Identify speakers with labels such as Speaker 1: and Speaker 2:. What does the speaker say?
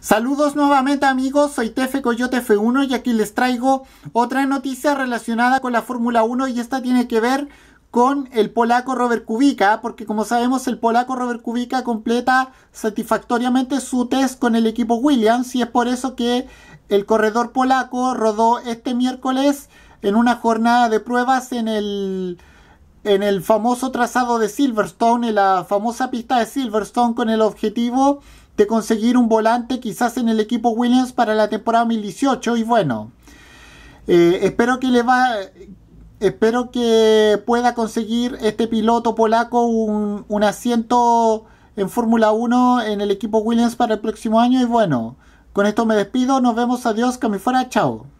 Speaker 1: Saludos nuevamente amigos, soy Tefe Coyote F1 y aquí les traigo otra noticia relacionada con la Fórmula 1 y esta tiene que ver con el polaco Robert Kubica, porque como sabemos el polaco Robert Kubica completa satisfactoriamente su test con el equipo Williams y es por eso que el corredor polaco rodó este miércoles en una jornada de pruebas en el en el famoso trazado de Silverstone, en la famosa pista de Silverstone, con el objetivo de conseguir un volante quizás en el equipo Williams para la temporada 2018. Y bueno, eh, espero que le va, espero que pueda conseguir este piloto polaco un, asiento en Fórmula 1 en el equipo Williams para el próximo año. Y bueno, con esto me despido. Nos vemos. Adiós. fuera, Chao.